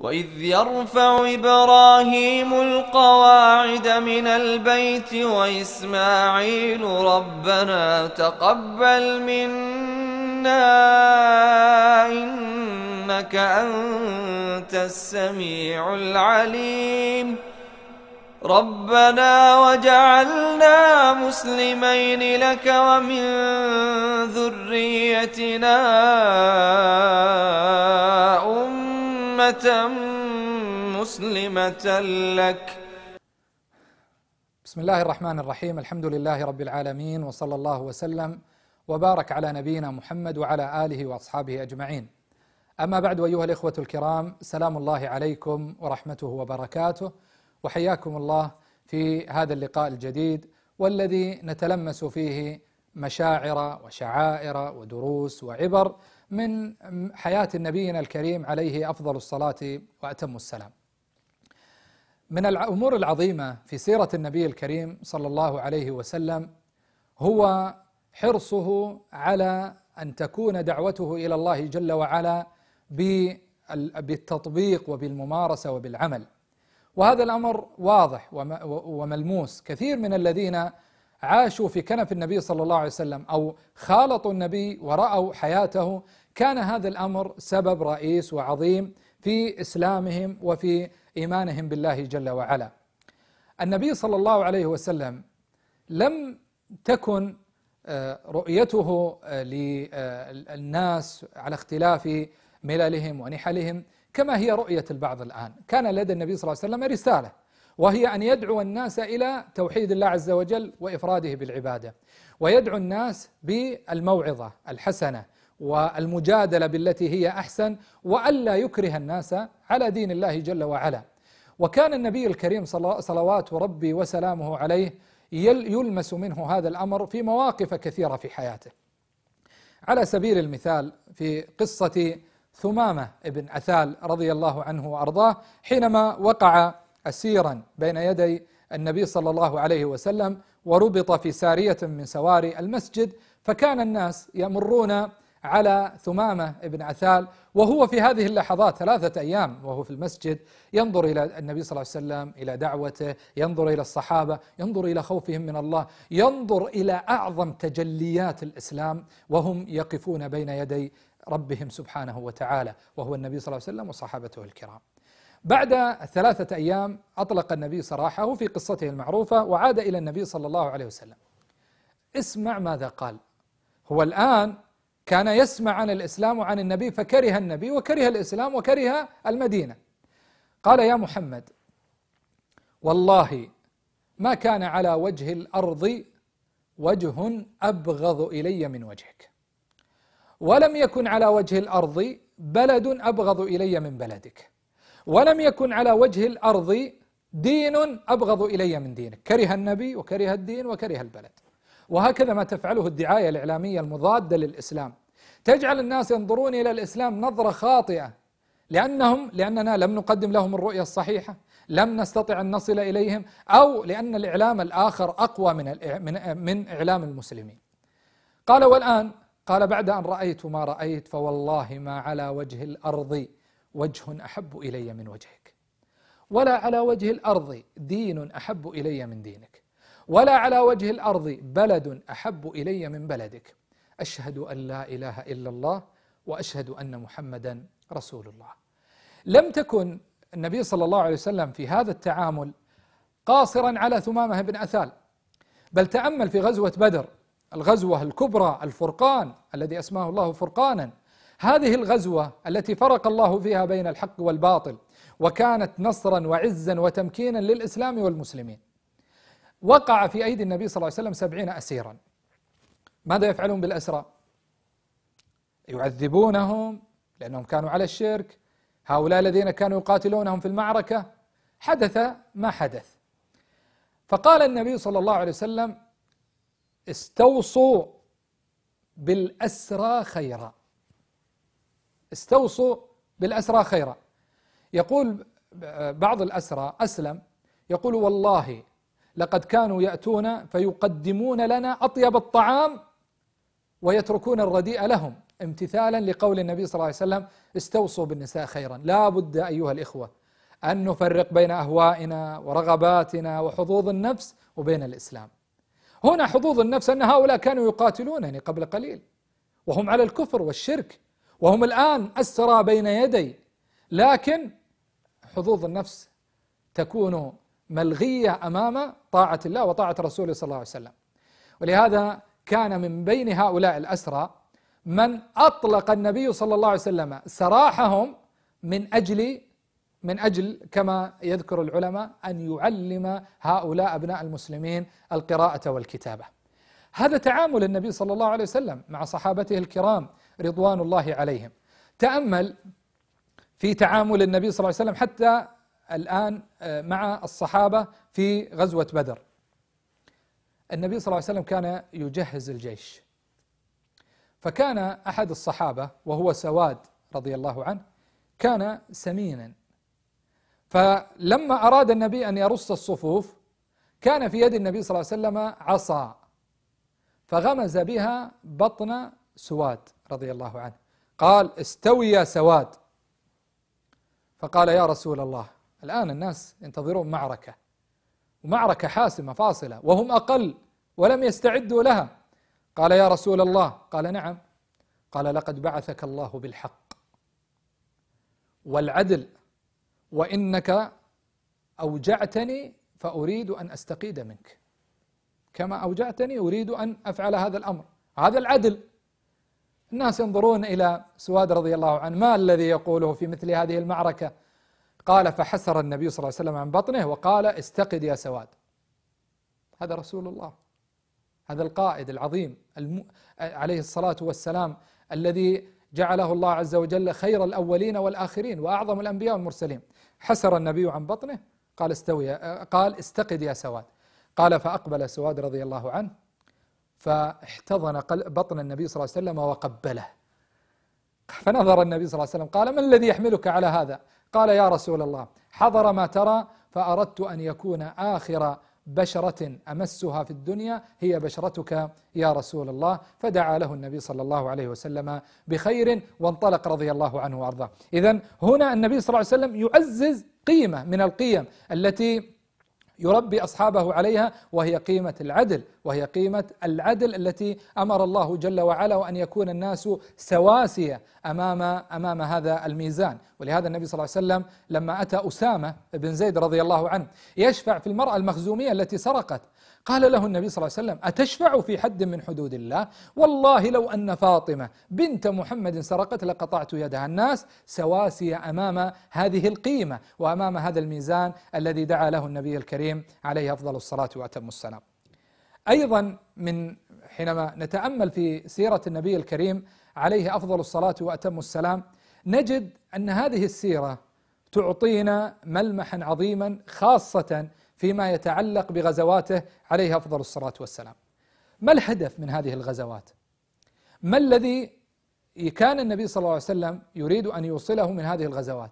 وإذ يرفع إبراهيم القواعد من البيت وإسماعيل ربنا تقبل منا إنك أنت السميع العليم ربنا وجعلنا مسلمين لك ومن ذريتنا مسلمة لك بسم الله الرحمن الرحيم الحمد لله رب العالمين وصلى الله وسلم وبارك على نبينا محمد وعلى آله وأصحابه أجمعين أما بعد أيها الإخوة الكرام سلام الله عليكم ورحمته وبركاته وحياكم الله في هذا اللقاء الجديد والذي نتلمس فيه مشاعر وشعائر ودروس وعبر من حياة نبينا الكريم عليه أفضل الصلاة وأتم السلام من الأمور العظيمة في سيرة النبي الكريم صلى الله عليه وسلم هو حرصه على أن تكون دعوته إلى الله جل وعلا بالتطبيق وبالممارسة وبالعمل وهذا الأمر واضح وملموس كثير من الذين عاشوا في كنف النبي صلى الله عليه وسلم أو خالطوا النبي ورأوا حياته كان هذا الأمر سبب رئيس وعظيم في إسلامهم وفي إيمانهم بالله جل وعلا النبي صلى الله عليه وسلم لم تكن آه، رؤيته آه، للناس آه، على اختلاف مللهم ونحلهم كما هي رؤية البعض الآن كان لدى النبي صلى الله عليه وسلم رسالة وهي أن يدعو الناس إلى توحيد الله عز وجل وإفراده بالعبادة ويدعو الناس بالموعظة الحسنة والمجادلة بالتي هي أحسن وألا يكره الناس على دين الله جل وعلا وكان النبي الكريم صلوات ربي وسلامه عليه يلمس منه هذا الأمر في مواقف كثيرة في حياته على سبيل المثال في قصة ثمامة ابن أثال رضي الله عنه وأرضاه حينما وقع أسيرا بين يدي النبي صلى الله عليه وسلم وربط في سارية من سواري المسجد فكان الناس يمرون على ثمامة بن عثال وهو في هذه اللحظات ثلاثة أيام وهو في المسجد ينظر إلى النبي صلى الله عليه وسلم إلى دعوته ينظر إلى الصحابة ينظر إلى خوفهم من الله ينظر إلى أعظم تجليات الإسلام وهم يقفون بين يدي ربهم سبحانه وتعالى وهو النبي صلى الله عليه وسلم وصحابته الكرام بعد ثلاثة أيام أطلق النبي سراحه في قصته المعروفة وعاد إلى النبي صلى الله عليه وسلم اسمع ماذا قال هو الآن كان يسمع عن الإسلام وعن النبي فكره النبي وكره الإسلام وكره المدينة قال يا محمد والله ما كان على وجه الأرض وجه أبغض إلي من وجهك ولم يكن على وجه الأرض بلد أبغض إلي من بلدك ولم يكن على وجه الأرض دين أبغض إلي من دينك كره النبي وكره الدين وكره البلد وهكذا ما تفعله الدعاية الإعلامية المضادة للإسلام تجعل الناس ينظرون إلى الإسلام نظرة خاطئة لأنهم لأننا لم نقدم لهم الرؤية الصحيحة لم نستطع أن نصل إليهم أو لأن الإعلام الآخر أقوى من من إعلام المسلمين قال والآن قال بعد أن رأيت ما رأيت فوالله ما على وجه الأرض وجه أحب إلي من وجهك ولا على وجه الأرض دين أحب إلي من دينك ولا على وجه الأرض بلد أحب إلي من بلدك أشهد أن لا إله إلا الله وأشهد أن محمدا رسول الله لم تكن النبي صلى الله عليه وسلم في هذا التعامل قاصرا على ثمامه بن أثال بل تأمل في غزوة بدر الغزوة الكبرى الفرقان الذي أسماه الله فرقانا هذه الغزوة التي فرق الله فيها بين الحق والباطل وكانت نصرا وعزا وتمكينا للإسلام والمسلمين وقع في أيدي النبي صلى الله عليه وسلم سبعين أسيرا ماذا يفعلون بالأسرى يعذبونهم لأنهم كانوا على الشرك هؤلاء الذين كانوا يقاتلونهم في المعركة حدث ما حدث فقال النبي صلى الله عليه وسلم استوصوا بالأسرى خيرا استوصوا بالأسرى خيرا يقول بعض الأسرى أسلم يقول والله لقد كانوا يأتون فيقدمون لنا أطيب الطعام ويتركون الرديء لهم امتثالا لقول النبي صلى الله عليه وسلم استوصوا بالنساء خيرا لا بد أيها الإخوة أن نفرق بين أهوائنا ورغباتنا وحظوظ النفس وبين الإسلام هنا حظوظ النفس أن هؤلاء كانوا يقاتلونني قبل قليل وهم على الكفر والشرك وهم الآن أسرى بين يدي لكن حظوظ النفس تكون ملغية أمام طاعة الله وطاعة رسوله صلى الله عليه وسلم ولهذا كان من بين هؤلاء الأسرى من أطلق النبي صلى الله عليه وسلم سراحهم من أجل من أجل كما يذكر العلماء أن يعلم هؤلاء أبناء المسلمين القراءة والكتابة هذا تعامل النبي صلى الله عليه وسلم مع صحابته الكرام رضوان الله عليهم تأمل في تعامل النبي صلى الله عليه وسلم حتى الآن آه، مع الصحابة في غزوة بدر النبي صلى الله عليه وسلم كان يجهز الجيش فكان أحد الصحابة وهو سواد رضي الله عنه كان سمينا فلما أراد النبي أن يرص الصفوف كان في يد النبي صلى الله عليه وسلم عصا فغمز بها بطن سواد رضي الله عنه قال استوي يا سواد فقال يا رسول الله الآن الناس ينتظرون معركة ومعركة حاسمة فاصلة وهم أقل ولم يستعدوا لها قال يا رسول الله قال نعم قال لقد بعثك الله بالحق والعدل وإنك أوجعتني فأريد أن أستقيد منك كما أوجعتني أريد أن أفعل هذا الأمر هذا العدل الناس ينظرون إلى سواد رضي الله عنه ما الذي يقوله في مثل هذه المعركة قال فحسر النبي صلى الله عليه وسلم عن بطنه وقال استقد يا سواد هذا رسول الله هذا القائد العظيم الم... عليه الصلاة والسلام الذي جعله الله عز وجل خير الأولين والآخرين وأعظم الأنبياء والمرسلين حسر النبي عن بطنه قال استوي قال استقد يا سواد قال فأقبل سواد رضي الله عنه فاحتضن بطن النبي صلى الله عليه وسلم وقبله فنظر النبي صلى الله عليه وسلم قال ما الذي يحملك على هذا قال يا رسول الله حضر ما ترى فأردت أن يكون آخر بشرة أمسها في الدنيا هي بشرتك يا رسول الله فدعا له النبي صلى الله عليه وسلم بخير وانطلق رضي الله عنه وأرضاه إذا هنا النبي صلى الله عليه وسلم يعزز قيمة من القيم التي يربي أصحابه عليها وهي قيمة العدل وهي قيمة العدل التي أمر الله جل وعلا وأن يكون الناس سواسية أمام أمام هذا الميزان ولهذا النبي صلى الله عليه وسلم لما أتى أسامة بن زيد رضي الله عنه يشفع في المرأة المخزومية التي سرقت قال له النبي صلى الله عليه وسلم أتشفع في حد من حدود الله والله لو أن فاطمة بنت محمد سرقت لقطعت يدها الناس سواسية أمام هذه القيمة وأمام هذا الميزان الذي دعا له النبي الكريم الكريم عليه افضل الصلاه واتم السلام. ايضا من حينما نتامل في سيره النبي الكريم عليه افضل الصلاه واتم السلام نجد ان هذه السيره تعطينا ملمحا عظيما خاصه فيما يتعلق بغزواته عليه افضل الصلاه والسلام. ما الهدف من هذه الغزوات؟ ما الذي كان النبي صلى الله عليه وسلم يريد ان يوصله من هذه الغزوات؟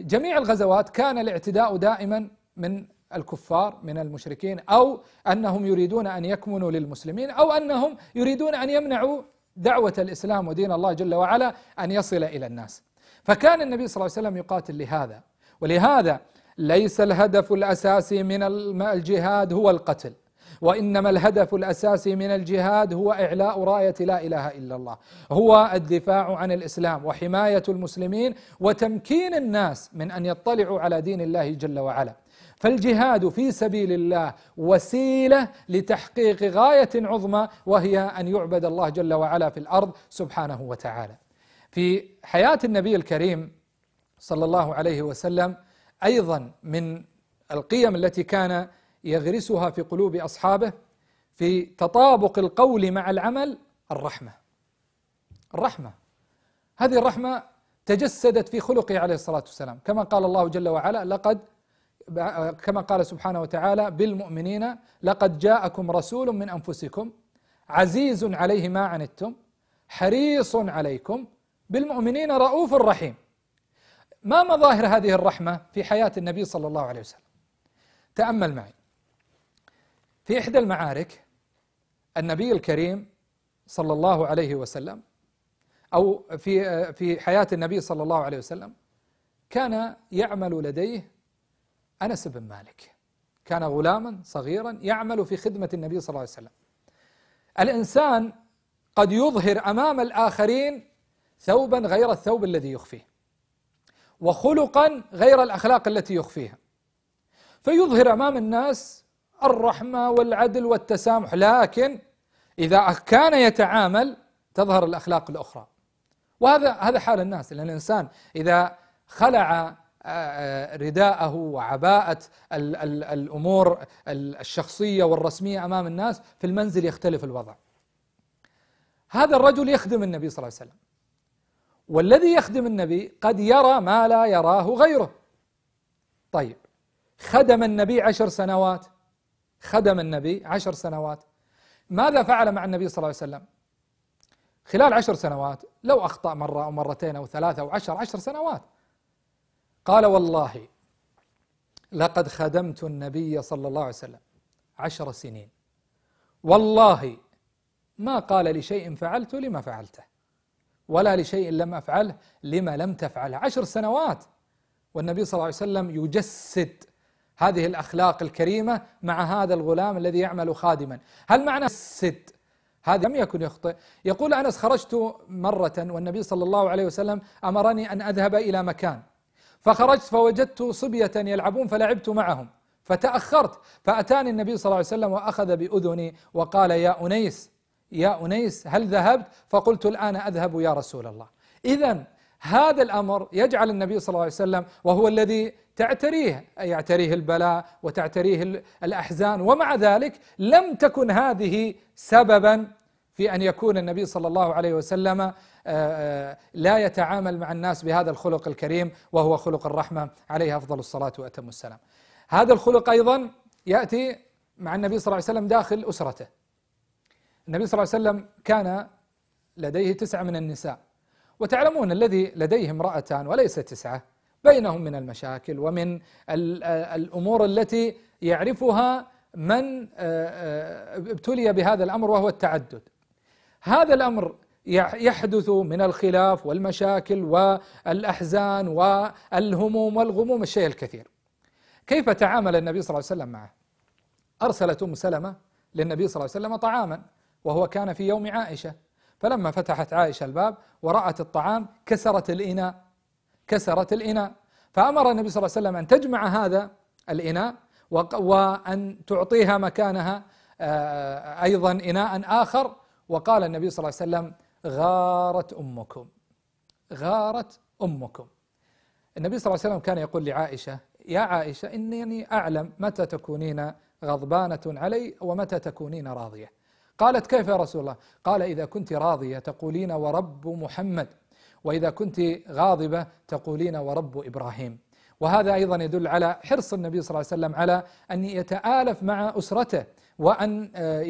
جميع الغزوات كان الاعتداء دائما من الكفار من المشركين او انهم يريدون ان يكمنوا للمسلمين او انهم يريدون ان يمنعوا دعوه الاسلام ودين الله جل وعلا ان يصل الى الناس. فكان النبي صلى الله عليه وسلم يقاتل لهذا ولهذا ليس الهدف الاساسي من الجهاد هو القتل وانما الهدف الاساسي من الجهاد هو اعلاء رايه لا اله الا الله، هو الدفاع عن الاسلام وحمايه المسلمين وتمكين الناس من ان يطلعوا على دين الله جل وعلا. فالجهاد في سبيل الله وسيله لتحقيق غايه عظمى وهي ان يعبد الله جل وعلا في الارض سبحانه وتعالى. في حياه النبي الكريم صلى الله عليه وسلم ايضا من القيم التي كان يغرسها في قلوب اصحابه في تطابق القول مع العمل الرحمه. الرحمه هذه الرحمه تجسدت في خلقه عليه الصلاه والسلام كما قال الله جل وعلا لقد كما قال سبحانه وتعالى بالمؤمنين لقد جاءكم رسول من انفسكم عزيز عليه ما عنتم حريص عليكم بالمؤمنين رؤوف رحيم ما مظاهر هذه الرحمه في حياه النبي صلى الله عليه وسلم تامل معي في احدى المعارك النبي الكريم صلى الله عليه وسلم او في في حياه النبي صلى الله عليه وسلم كان يعمل لديه أنس بن مالك كان غلاما صغيرا يعمل في خدمة النبي صلى الله عليه وسلم الإنسان قد يظهر أمام الآخرين ثوبا غير الثوب الذي يخفيه وخلقا غير الأخلاق التي يخفيها فيظهر أمام الناس الرحمة والعدل والتسامح لكن إذا كان يتعامل تظهر الأخلاق الأخرى وهذا هذا حال الناس لأن الإنسان إذا خلع آه، آه، رداءه وعباءة الأمور الشخصية والرسمية أمام الناس في المنزل يختلف الوضع هذا الرجل يخدم النبي صلى الله عليه وسلم والذي يخدم النبي قد يرى ما لا يراه غيره طيب خدم النبي عشر سنوات خدم النبي عشر سنوات ماذا فعل مع النبي صلى الله عليه وسلم خلال عشر سنوات لو أخطأ مرة أو مرتين أو ثلاثة أو عشر عشر سنوات قال والله لقد خدمت النبي صلى الله عليه وسلم عشر سنين والله ما قال لشيء فعلته لما فعلته ولا لشيء لم أفعله لما لم تفعله عشر سنوات والنبي صلى الله عليه وسلم يجسد هذه الأخلاق الكريمة مع هذا الغلام الذي يعمل خادما هل معنى السد هذا لم يكن يخطئ يقول أنس خرجت مرة والنبي صلى الله عليه وسلم أمرني أن أذهب إلى مكان فخرجت فوجدت صبية يلعبون فلعبت معهم فتأخرت فأتاني النبي صلى الله عليه وسلم وأخذ بأذني وقال يا أنيس يا أنيس هل ذهبت فقلت الآن أذهب يا رسول الله إذا هذا الأمر يجعل النبي صلى الله عليه وسلم وهو الذي تعتريه يعتريه البلاء وتعتريه الأحزان ومع ذلك لم تكن هذه سببا في أن يكون النبي صلى الله عليه وسلم آه، آه، لا يتعامل مع الناس بهذا الخلق الكريم وهو خلق الرحمة عليه أفضل الصلاة وأتم السلام هذا الخلق أيضا يأتي مع النبي صلى الله عليه وسلم داخل أسرته النبي صلى الله عليه وسلم كان لديه تسعة من النساء وتعلمون الذي لديه امرأتان وليس تسعة بينهم من المشاكل ومن آه، الأمور التي يعرفها من ابتلي بهذا الأمر وهو التعدد هذا الامر يحدث من الخلاف والمشاكل والاحزان والهموم والغموم الشيء الكثير. كيف تعامل النبي صلى الله عليه وسلم معه؟ ارسلت ام سلمه للنبي صلى الله عليه وسلم طعاما وهو كان في يوم عائشه فلما فتحت عائشه الباب ورأت الطعام كسرت الاناء كسرت الاناء فامر النبي صلى الله عليه وسلم ان تجمع هذا الاناء وان تعطيها مكانها آه، ايضا اناء اخر وقال النبي صلى الله عليه وسلم غارت أمكم غارت أمكم النبي صلى الله عليه وسلم كان يقول لعائشة يا عائشة إنني يعني أعلم متى تكونين غضبانة علي ومتى تكونين راضية قالت كيف يا رسول الله قال إذا كنت راضية تقولين ورب محمد وإذا كنت غاضبة تقولين ورب إبراهيم وهذا أيضا يدل على حرص النبي صلى الله عليه وسلم على أن يتآلف مع أسرته وأن آه،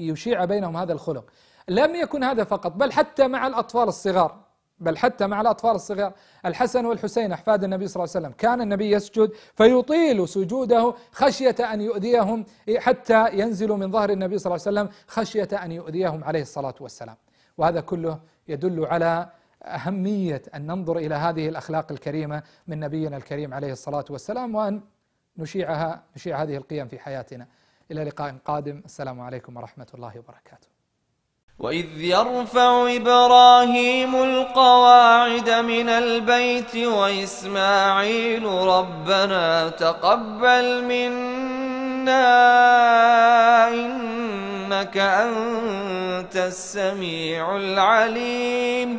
يشيع بينهم هذا الخلق لم يكن هذا فقط بل حتى مع الأطفال الصغار بل حتى مع الأطفال الصغار الحسن والحسين أحفاد النبي صلى الله عليه وسلم كان النبي يسجد فيطيل سجوده خشية أن يؤذيهم إيه، حتى ينزلوا من ظهر النبي صلى الله عليه وسلم خشية أن يؤذيهم عليه الصلاة والسلام وهذا كله يدل على أهمية أن ننظر إلى هذه الأخلاق الكريمة من نبينا الكريم عليه الصلاة والسلام وأن نشيعها نشيع هذه القيم في حياتنا إلى لقاء قادم السلام عليكم ورحمة الله وبركاته وإذ يرفع إبراهيم القواعد من البيت وإسماعيل ربنا تقبل منا إنك أنت السميع العليم